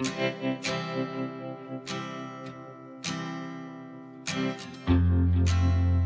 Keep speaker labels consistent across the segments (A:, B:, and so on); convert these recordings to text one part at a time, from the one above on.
A: Thank you.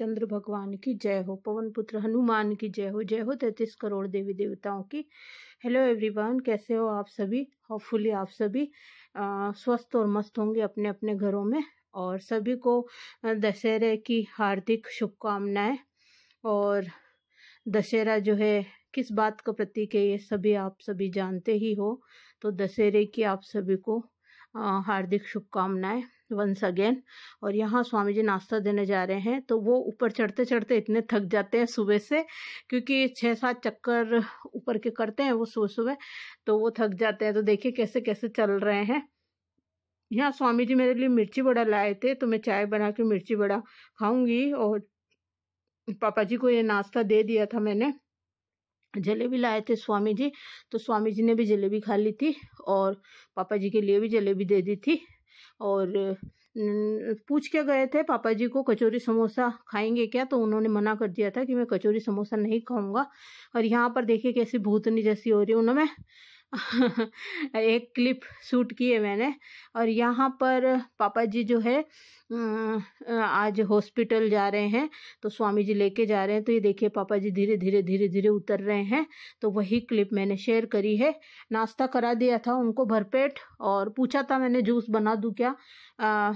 A: Ramchandra भगवान की जय हो पवन पुत्र हनुमान की जय हो जय हो तैतीस करोड़ देवी देवताओं की हेलो एवरीवन कैसे हो आप सभी होपफुली आप सभी स्वस्थ और मस्त होंगे अपने अपने घरों में और सभी को दशहरे की हार्दिक शुभकामनाएं और दशहरा जो है किस बात का प्रतीक है ये सभी आप सभी जानते ही हो तो दशहरे की आप सभी को हार्दिक शुभकामनाएं वंस अगेन और यहाँ स्वामी जी नाश्ता देने जा रहे हैं तो वो ऊपर चढ़ते चढ़ते इतने थक जाते हैं सुबह से क्योंकि छः सात चक्कर ऊपर के करते हैं वो सुबह सुबह तो वो थक जाते हैं तो देखिए कैसे कैसे चल रहे हैं यहाँ स्वामी जी मेरे लिए मिर्ची बड़ा लाए थे तो मैं चाय बना के मिर्ची बड़ा खाऊंगी और पापा जी को ये नाश्ता दे दिया था मैंने जलेबी लाए थे स्वामी जी तो स्वामी जी ने भी जलेबी खा ली थी और पापा जी के लिए भी जलेबी दे दी थी और पूछ के गए थे पापा जी को कचौरी समोसा खाएंगे क्या तो उन्होंने मना कर दिया था कि मैं कचौरी समोसा नहीं खाऊंगा और यहाँ पर देखिए कैसी भूतनी जैसी हो रही है उन्होंने एक क्लिप शूट किए मैंने और यहाँ पर पापा जी जो है आज हॉस्पिटल जा रहे हैं तो स्वामी जी लेके जा रहे हैं तो ये देखिए पापा जी धीरे धीरे धीरे धीरे उतर रहे हैं तो वही क्लिप मैंने शेयर करी है नाश्ता करा दिया था उनको भरपेट और पूछा था मैंने जूस बना दूँ क्या आ,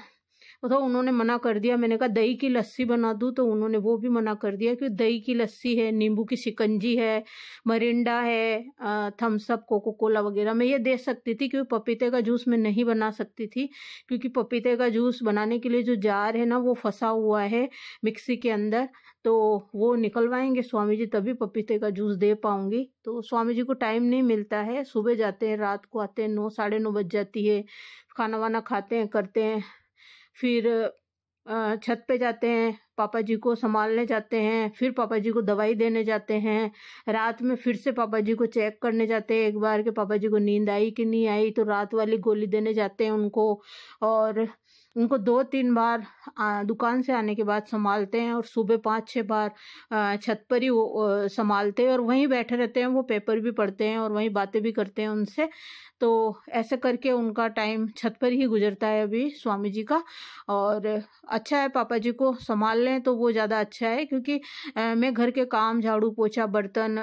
A: तो उन्होंने मना कर दिया मैंने कहा दही की लस्सी बना दूँ तो उन्होंने वो भी मना कर दिया कि दही की लस्सी है नींबू की शिकंजी है मरिंडा है थम्सअप कोको कोला वगैरह मैं ये दे सकती थी क्योंकि पपीते का जूस मैं नहीं बना सकती थी क्योंकि पपीते का जूस बनाने के लिए जो जार है ना वो फंसा हुआ है मिक्सी के अंदर तो वो निकलवाएंगे स्वामी जी तभी पपीते का जूस दे पाऊंगी तो स्वामी जी को टाइम नहीं मिलता है सुबह जाते हैं रात को आते हैं नौ साढ़े नौ बज जाती है खाना वाना खाते हैं करते हैं फिर छत पे जाते हैं पापा जी को संभालने जाते हैं फिर पापा जी को दवाई देने जाते हैं रात में फिर से पापा जी को चेक करने जाते हैं एक बार के पापा जी को नींद आई कि नहीं आई तो रात वाली गोली देने जाते हैं उनको और उनको दो तीन बार दुकान से आने के बाद संभालते हैं और सुबह पाँच छः बार छत पर ही संभालते हैं और वहीं बैठे रहते हैं वो पेपर भी पढ़ते हैं और वहीं बातें भी करते हैं उनसे तो ऐसे करके उनका टाइम छत पर ही गुजरता है अभी स्वामी जी का और अच्छा है पापा जी को संभाल लें तो वो ज़्यादा अच्छा है क्योंकि मैं घर के काम झाड़ू पोछा बर्तन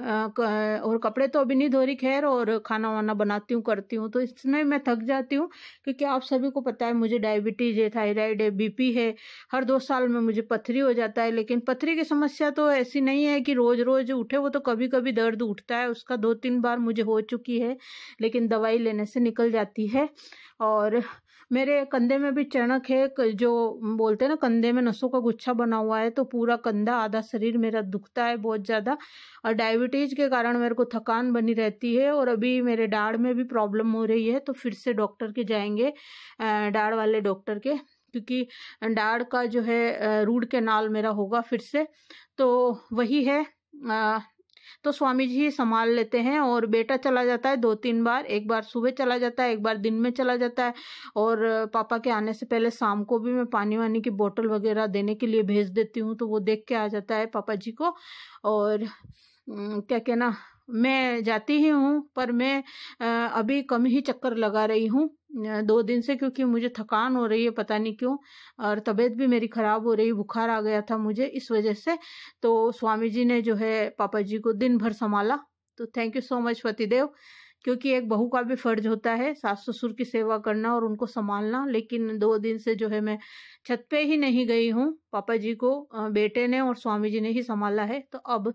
A: और कपड़े तो अभी नहीं धो रही खैर और खाना वाना बनाती हूँ करती हूँ तो इसमें मैं थक जाती हूँ क्योंकि आप सभी को पता है मुझे डायबिटीज़ है थायराइड है बी है हर दो साल में मुझे पथरी हो जाता है लेकिन पथरी की समस्या तो ऐसी नहीं है कि रोज़ रोज़ उठे वो तो कभी कभी दर्द उठता है उसका दो तीन बार मुझे हो चुकी है लेकिन दवाई लेने से निकल जाती है और मेरे कंधे में भी चणक है जो बोलते हैं ना कंधे में नसों का गुच्छा बना हुआ है तो पूरा कंधा आधा शरीर मेरा दुखता है बहुत ज़्यादा और डायबिटीज़ के कारण मेरे को थकान बनी रहती है और अभी मेरे डाढ़ में भी प्रॉब्लम हो रही है तो फिर से डॉक्टर के जाएंगे डाढ़ वाले डॉक्टर के क्योंकि डाढ़ का जो है रूढ़ के नाल मेरा होगा फिर से तो वही है तो स्वामी जी संभाल लेते हैं और बेटा चला जाता है दो तीन बार एक बार सुबह चला जाता है एक बार दिन में चला जाता है और पापा के आने से पहले शाम को भी मैं पानी वानी की बोतल वगैरह देने के लिए भेज देती हूँ तो वो देख के आ जाता है पापा जी को और क्या कहना मैं जाती ही हूँ पर मैं अभी कम ही चक्कर लगा रही हूँ दो दिन से क्योंकि मुझे थकान हो रही है पता नहीं क्यों और तबीयत भी मेरी ख़राब हो रही बुखार आ गया था मुझे इस वजह से तो स्वामी जी ने जो है पापा जी को दिन भर संभाला तो थैंक यू सो मच पतिदेव क्योंकि एक बहू का भी फर्ज होता है सास ससुर की सेवा करना और उनको संभालना लेकिन दो दिन से जो है मैं छत पे ही नहीं गई हूँ पापा जी को बेटे ने और स्वामी जी ने ही संभाला है तो अब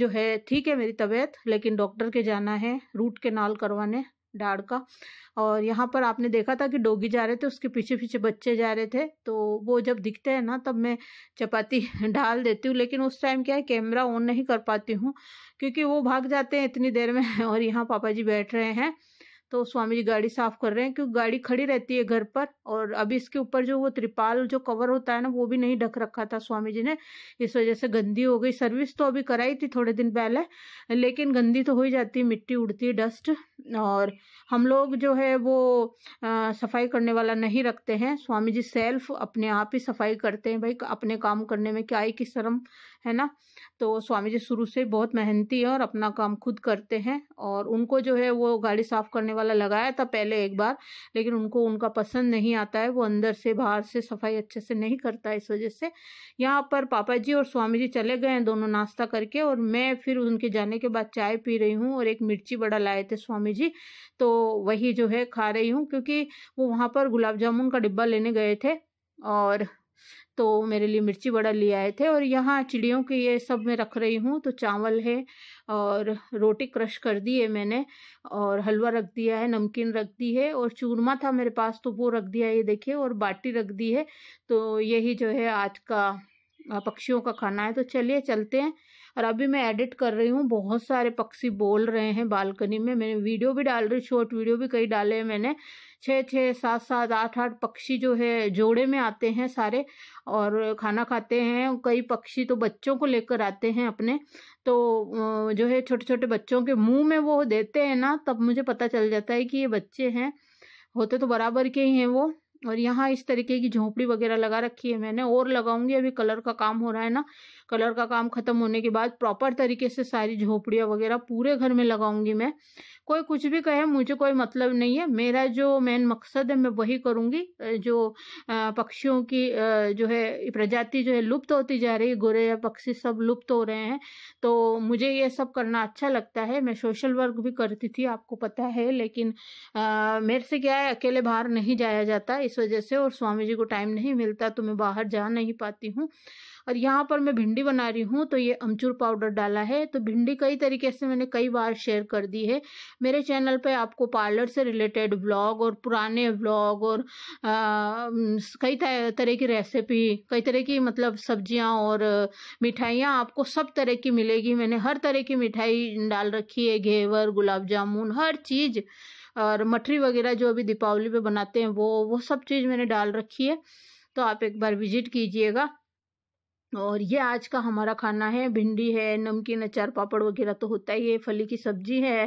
A: जो है ठीक है मेरी तबीयत लेकिन डॉक्टर के जाना है रूट के नाल करवाने डाड़ का और यहाँ पर आपने देखा था कि डोगी जा रहे थे उसके पीछे पीछे बच्चे जा रहे थे तो वो जब दिखते हैं ना तब मैं चपाती डाल देती हूँ लेकिन उस टाइम क्या है कैमरा ऑन नहीं कर पाती हूँ क्योंकि वो भाग जाते हैं इतनी देर में और यहाँ पापा जी बैठ रहे हैं तो स्वामी जी गाड़ी साफ कर रहे हैं क्योंकि गाड़ी खड़ी रहती है घर पर और अभी इसके ऊपर जो वो त्रिपाल जो कवर होता है ना वो भी नहीं ढक रखा था स्वामी जी ने इस वजह से गंदी हो गई सर्विस तो अभी कराई थी थोड़े दिन पहले लेकिन गंदी तो हो ही जाती है मिट्टी उड़ती है डस्ट और हम लोग जो है वो आ, सफाई करने वाला नहीं रखते हैं स्वामी जी सेल्फ अपने आप ही सफाई करते हैं भाई अपने काम करने में क्या ही की शर्म है ना तो स्वामी जी शुरू से बहुत मेहनती है और अपना काम खुद करते हैं और उनको जो है वो गाड़ी साफ करने वाला लगाया था पहले एक बार लेकिन उनको उनका पसंद नहीं आता है वो अंदर से बाहर से सफाई अच्छे से नहीं करता इस वजह से यहाँ पर पापा जी और स्वामी जी चले गए हैं दोनों नाश्ता करके और मैं फिर उनके जाने के बाद चाय पी रही हूँ और एक मिर्ची बड़ा लाए थे स्वामी जी तो वही जो है खा रही हूँ क्योंकि वो वहाँ पर गुलाब जामुन का डिब्बा लेने गए थे और तो मेरे लिए मिर्ची बड़ा ले आए थे और यहाँ चिड़ियों के ये सब मैं रख रही हूँ तो चावल है और रोटी क्रश कर दी है मैंने और हलवा रख दिया है नमकीन रख दी है और चूरमा था मेरे पास तो वो रख दिया है ये देखिए और बाटी रख दी है तो यही जो है आज का पक्षियों का खाना है तो चलिए चलते हैं और अभी मैं एडिट कर रही हूँ बहुत सारे पक्षी बोल रहे हैं बालकनी में मैंने वीडियो भी डाल रही शॉर्ट वीडियो भी कई डाले हैं मैंने छः छः सात सात आठ आठ पक्षी जो है जोड़े में आते हैं सारे और खाना खाते हैं कई पक्षी तो बच्चों को लेकर आते हैं अपने तो जो है छोटे छोटे बच्चों के मुँह में वो देते हैं ना तब मुझे पता चल जाता है कि ये बच्चे हैं होते तो बराबर के ही हैं वो और यहाँ इस तरीके की झोंपड़ी वगैरह लगा रखी है मैंने और लगाऊंगी अभी कलर का काम हो रहा है ना कलर का काम खत्म होने के बाद प्रॉपर तरीके से सारी झोंपड़ियाँ वगैरह पूरे घर में लगाऊंगी मैं कोई कुछ भी कहे मुझे कोई मतलब नहीं है मेरा जो मेन मकसद है मैं वही करूँगी जो पक्षियों की जो है प्रजाति जो है लुप्त होती जा रही है गोरे या पक्षी सब लुप्त हो रहे हैं तो मुझे ये सब करना अच्छा लगता है मैं सोशल वर्क भी करती थी आपको पता है लेकिन आ, मेरे से क्या है अकेले बाहर नहीं जाया जाता इस वजह से और स्वामी जी को टाइम नहीं मिलता तो मैं बाहर जा नहीं पाती हूँ और यहाँ पर मैं भिंडी बना रही हूँ तो ये अमचूर पाउडर डाला है तो भिंडी कई तरीके से मैंने कई बार शेयर कर दी है मेरे चैनल पे आपको पार्लर से रिलेटेड ब्लॉग और पुराने व्लॉग और आ, कई तरह की रेसिपी कई तरह की मतलब सब्जियाँ और मिठाइयाँ आपको सब तरह की मिलेगी मैंने हर तरह की मिठाई डाल रखी है घेवर गुलाब जामुन हर चीज़ और मठरी वगैरह जो अभी दीपावली पे बनाते हैं वो वो सब चीज़ मैंने डाल रखी है तो आप एक बार विजिट कीजिएगा और ये आज का हमारा खाना है भिंडी है नमकीन अचार पापड़ वगैरह तो होता ही है फली की सब्जी है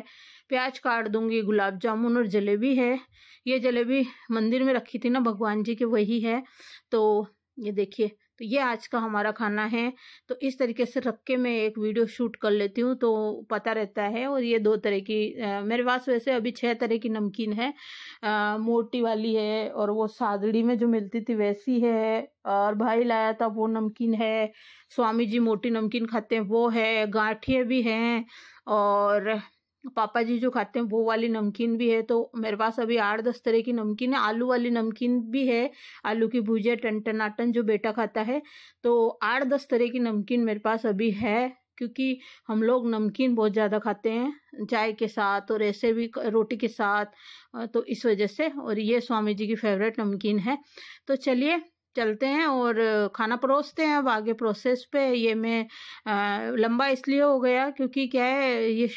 A: प्याज काट दूंगी गुलाब जामुन और जलेबी है ये जलेबी मंदिर में रखी थी ना भगवान जी की वही है तो ये देखिए तो ये आज का हमारा खाना है तो इस तरीके से रख के मैं एक वीडियो शूट कर लेती हूँ तो पता रहता है और ये दो तरह की आ, मेरे पास वैसे अभी छः तरह की नमकीन है आ, मोटी वाली है और वो सादड़ी में जो मिलती थी वैसी है और भाई लाया था वो नमकीन है स्वामी जी मोटी नमकीन खाते हैं वो है गाठिए भी हैं और पापा जी जो खाते हैं वो वाली नमकीन भी है तो मेरे पास अभी आठ दस तरह की नमकीन है आलू वाली नमकीन भी है आलू की भुजिया टन टनाटन जो बेटा खाता है तो आठ दस तरह की नमकीन मेरे पास अभी है क्योंकि हम लोग नमकीन बहुत ज़्यादा खाते हैं चाय के साथ और ऐसे भी रोटी के साथ तो इस वजह से और ये स्वामी जी की फेवरेट नमकीन है तो चलिए चलते हैं और खाना परोसते हैं अब आगे प्रोसेस पे ये मैं लंबा इसलिए हो गया क्योंकि क्या है ये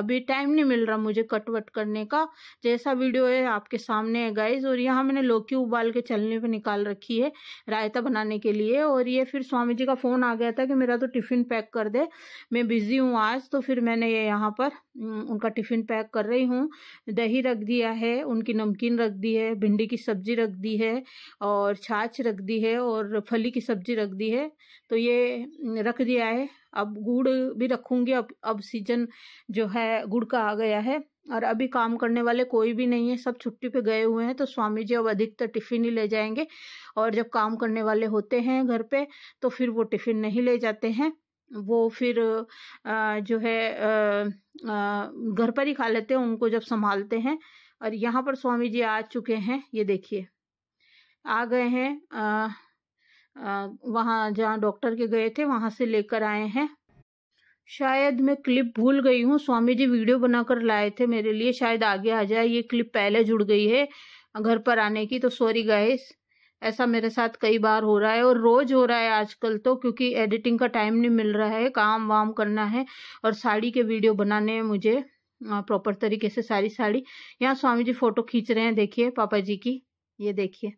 A: अभी टाइम नहीं मिल रहा मुझे कट वट करने का जैसा वीडियो है आपके सामने है गाइज और यहाँ मैंने लौकी उबाल के चलने पर निकाल रखी है रायता बनाने के लिए और ये फिर स्वामी जी का फ़ोन आ गया था कि मेरा तो टिफ़िन पैक कर दे मैं बिज़ी हूँ आज तो फिर मैंने ये यहाँ पर उनका टिफ़िन पैक कर रही हूँ दही रख दिया है उनकी नमकीन रख दी है भिंडी की सब्जी रख दी है और छाछ रख दी है और फली की सब्जी रख दी है तो ये रख दिया है अब गुड़ भी रखूँगी अब अब सीजन जो है गुड़ का आ गया है और अभी काम करने वाले कोई भी नहीं है सब छुट्टी पे गए हुए हैं तो स्वामी जी अब अधिकतर टिफ़िन ही ले जाएंगे और जब काम करने वाले होते हैं घर पे तो फिर वो टिफ़िन नहीं ले जाते हैं वो फिर जो है घर पर ही खा लेते हैं उनको जब संभालते हैं और यहाँ पर स्वामी जी आ चुके हैं ये देखिए आ गए हैं वहाँ जहाँ डॉक्टर के गए थे वहाँ से लेकर आए हैं शायद मैं क्लिप भूल गई हूँ स्वामी जी वीडियो बनाकर लाए थे मेरे लिए शायद आगे आ जाए ये क्लिप पहले जुड़ गई है घर पर आने की तो सॉरी गाइस ऐसा मेरे साथ कई बार हो रहा है और रोज हो रहा है आजकल तो क्योंकि एडिटिंग का टाइम नहीं मिल रहा है काम वाम करना है और साड़ी के वीडियो बनाने हैं मुझे प्रॉपर तरीके से सारी साड़ी यहाँ स्वामी जी फोटो खींच रहे हैं देखिए पापा जी की ये देखिए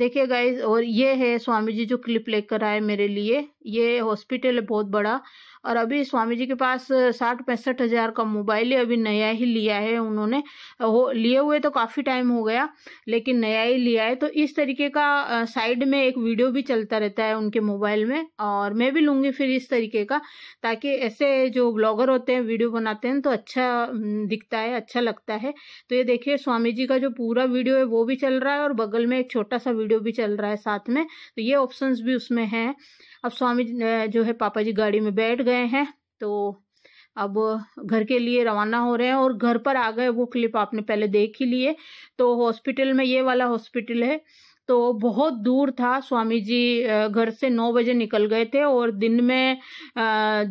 A: देखिए गाइज और ये है स्वामी जी जो क्लिप लेकर आए मेरे लिए ये हॉस्पिटल है बहुत बड़ा और अभी स्वामी जी के पास साठ पैंसठ हज़ार का मोबाइल है अभी नया ही लिया है उन्होंने हो लिए हुए तो काफ़ी टाइम हो गया लेकिन नया ही लिया है तो इस तरीके का साइड में एक वीडियो भी चलता रहता है उनके मोबाइल में और मैं भी लूँगी फिर इस तरीके का ताकि ऐसे जो ब्लॉगर होते हैं वीडियो बनाते हैं तो अच्छा दिखता है अच्छा लगता है तो ये देखिए स्वामी जी का जो पूरा वीडियो है वो भी चल रहा है और बगल में एक छोटा सा वीडियो भी चल रहा है साथ में तो ये ऑप्शन भी उसमें हैं अब स्वामी जो है पापा जी गाड़ी में बैठ गए हैं तो अब घर के लिए रवाना हो रहे हैं और घर पर आ गए वो क्लिप आपने पहले देख ही लिए तो हॉस्पिटल में ये वाला हॉस्पिटल है तो बहुत दूर था स्वामी जी घर से नौ बजे निकल गए थे और दिन में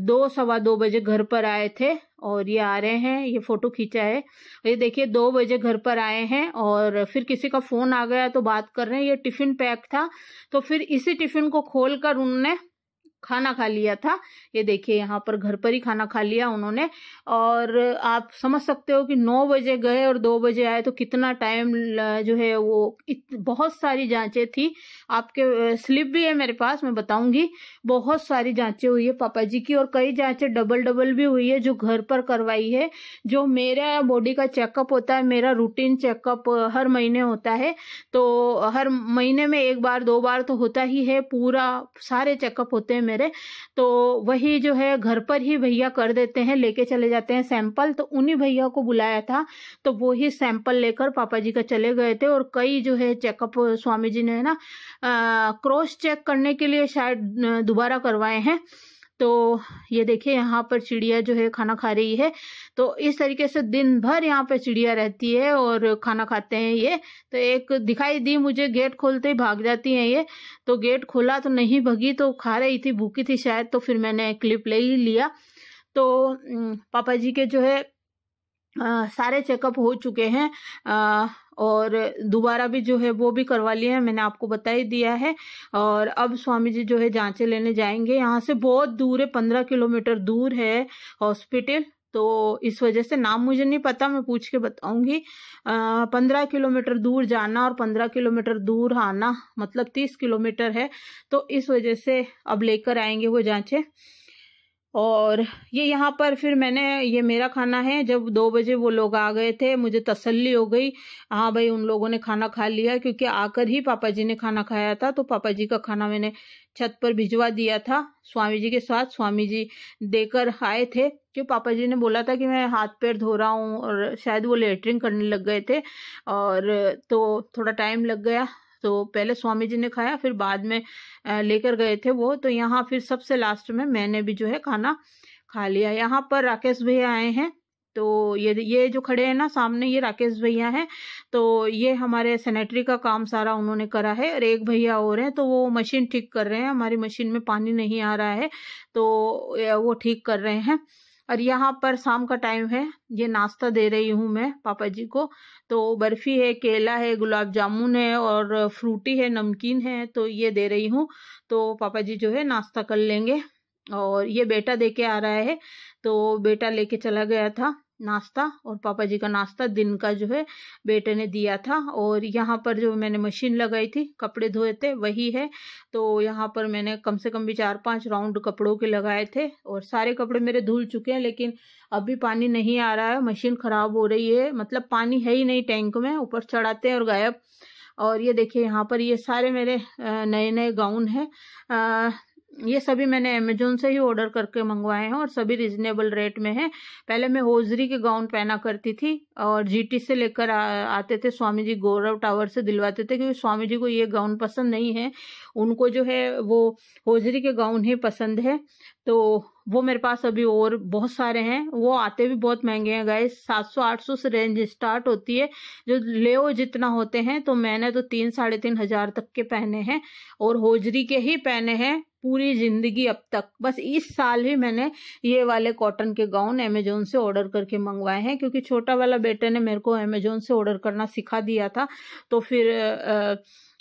A: दो सवा दो बजे घर पर आए थे और ये आ रहे हैं ये फोटो खींचा है ये देखिए दो बजे घर पर आए हैं और फिर किसी का फोन आ गया तो बात कर रहे हैं ये टिफिन पैक था तो फिर इसी टिफिन को खोलकर उनने खाना खा लिया था ये देखिए यहाँ पर घर पर ही खाना खा लिया उन्होंने और आप समझ सकते हो कि नौ बजे गए और दो बजे आए तो कितना टाइम जो है वो बहुत सारी जांचें थी आपके स्लिप भी है मेरे पास मैं बताऊंगी बहुत सारी जांचें हुई है पापा जी की और कई जांचें डबल डबल भी हुई है जो घर पर करवाई है जो मेरा बॉडी का चेकअप होता है मेरा रूटीन चेकअप हर महीने होता है तो हर महीने में एक बार दो बार तो होता ही है पूरा सारे चेकअप होते हैं मेरे तो वही जो है घर पर ही भैया कर देते हैं लेके चले जाते हैं सैंपल तो उन्हीं भैया को बुलाया था तो वो ही सैंपल लेकर पापा जी का चले गए थे और कई जो है चेकअप स्वामी जी ने ना क्रॉस चेक करने के लिए शायद दोबारा करवाए हैं तो ये देखिए यहाँ पर चिड़िया जो है खाना खा रही है तो इस तरीके से दिन भर यहाँ पर चिड़िया रहती है और खाना खाते हैं ये तो एक दिखाई दी मुझे गेट खोलते ही भाग जाती हैं ये तो गेट खोला तो नहीं भगी तो खा रही थी भूखी थी शायद तो फिर मैंने क्लिप ले ही लिया तो पापा जी के जो है आ, सारे चेकअप हो चुके हैं आ, और दोबारा भी जो है वो भी करवा लिए हैं मैंने आपको बता ही दिया है और अब स्वामी जी जो है जांचे लेने जाएंगे यहाँ से बहुत दूर है पंद्रह किलोमीटर दूर है हॉस्पिटल तो इस वजह से नाम मुझे नहीं पता मैं पूछ के बताऊंगी पंद्रह किलोमीटर दूर जाना और पंद्रह किलोमीटर दूर आना मतलब तीस किलोमीटर है तो इस वजह से अब लेकर आएंगे वो जांचे और ये यहाँ पर फिर मैंने ये मेरा खाना है जब दो बजे वो लोग आ गए थे मुझे तसल्ली हो गई हाँ भाई उन लोगों ने खाना खा लिया क्योंकि आकर ही पापा जी ने खाना खाया था तो पापा जी का खाना मैंने छत पर भिजवा दिया था स्वामी जी के साथ स्वामी जी देकर आए थे क्यों पापा जी ने बोला था कि मैं हाथ पैर धो रहा हूँ और शायद वो लेटरिंग करने लग गए थे और तो थोड़ा टाइम लग गया तो पहले स्वामी जी ने खाया फिर बाद में लेकर गए थे वो तो यहाँ फिर सबसे लास्ट में मैंने भी जो है खाना खा लिया यहाँ पर राकेश भैया आए हैं तो ये ये जो खड़े हैं ना सामने ये राकेश भैया हैं तो ये हमारे सेनेटरी का काम सारा उन्होंने करा है और एक भैया और हैं तो वो मशीन ठीक कर रहे हैं हमारी मशीन में पानी नहीं आ रहा है तो वो ठीक कर रहे हैं और यहाँ पर शाम का टाइम है ये नाश्ता दे रही हूँ मैं पापा जी को तो बर्फ़ी है केला है गुलाब जामुन है और फ्रूटी है नमकीन है तो ये दे रही हूँ तो पापा जी जो है नाश्ता कर लेंगे और ये बेटा दे के आ रहा है तो बेटा लेके चला गया था नाश्ता और पापा जी का नाश्ता दिन का जो है बेटे ने दिया था और यहाँ पर जो मैंने मशीन लगाई थी कपड़े धोए थे वही है तो यहाँ पर मैंने कम से कम भी चार पांच राउंड कपड़ों के लगाए थे और सारे कपड़े मेरे धुल चुके हैं लेकिन अभी पानी नहीं आ रहा है मशीन ख़राब हो रही है मतलब पानी है ही नहीं टैंक में ऊपर चढ़ाते हैं और गायब और ये देखिए यहाँ पर ये सारे मेरे नए नए गाउन हैं ये सभी मैंने अमेजोन से ही ऑर्डर करके मंगवाए हैं और सभी रिजनेबल रेट में है पहले मैं होजरी के गाउन पहना करती थी और जीटी से लेकर आते थे स्वामी जी गौरव टावर से दिलवाते थे क्योंकि स्वामी जी को ये गाउन पसंद नहीं है उनको जो है वो होजरी के गाउन ही पसंद है तो वो मेरे पास अभी और बहुत सारे हैं वो आते भी बहुत महंगे हैं सौ 700 800 से रेंज स्टार्ट होती है जो लेओ जितना होते हैं तो मैंने तो तीन साढ़े तीन हजार तक के पहने हैं और होजरी के ही पहने हैं पूरी जिंदगी अब तक बस इस साल ही मैंने ये वाले कॉटन के गाउन अमेजोन से ऑर्डर करके मंगवाए हैं क्योंकि छोटा वाला बेटे ने मेरे को अमेजोन से ऑर्डर करना सिखा दिया था तो फिर आ,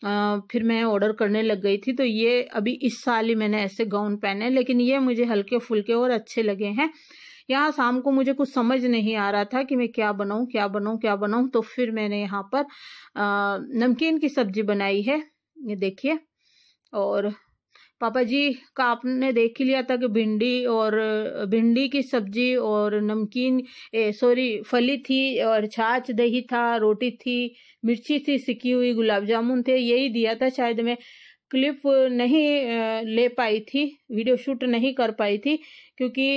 A: आ, फिर मैं ऑर्डर करने लग गई थी तो ये अभी इस साल ही मैंने ऐसे गाउन पहने लेकिन ये मुझे हल्के फुलके और अच्छे लगे हैं यहाँ शाम को मुझे कुछ समझ नहीं आ रहा था कि मैं क्या बनाऊँ क्या बनाऊँ क्या बनाऊँ तो फिर मैंने यहाँ पर नमकीन की सब्जी बनाई है ये देखिए और पापा जी का आपने देख ही लिया था कि भिंडी और भिंडी की सब्जी और नमकीन सॉरी फली थी और छाछ दही था रोटी थी मिर्ची थी सिकी हुई गुलाब जामुन थे यही दिया था शायद मैं क्लिप नहीं ले पाई थी वीडियो शूट नहीं कर पाई थी क्योंकि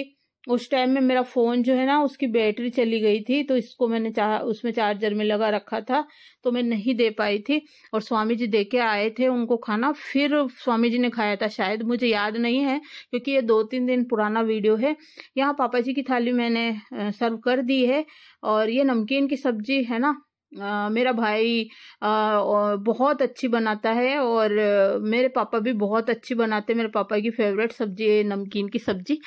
A: उस टाइम में मेरा फोन जो है ना उसकी बैटरी चली गई थी तो इसको मैंने चाह उसमें चार्जर में लगा रखा था तो मैं नहीं दे पाई थी और स्वामी जी दे के आए थे उनको खाना फिर स्वामी जी ने खाया था शायद मुझे याद नहीं है क्योंकि ये दो तीन दिन पुराना वीडियो है यहाँ पापा जी की थाली मैंने सर्व कर दी है और ये नमकीन की सब्जी है ना आ, मेरा भाई आ, बहुत अच्छी बनाता है और मेरे पापा भी बहुत अच्छी बनाते हैं मेरे पापा की फेवरेट सब्जी है नमकीन की सब्जी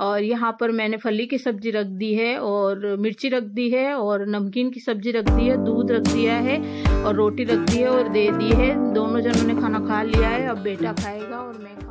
A: और यहाँ पर मैंने फली की सब्जी रख दी है और मिर्ची रख दी है और नमकीन की सब्जी रख दी है दूध रख दिया है और रोटी रख दी है और दे दी है दोनों जनों ने खाना खा लिया है अब बेटा खाएगा और मैं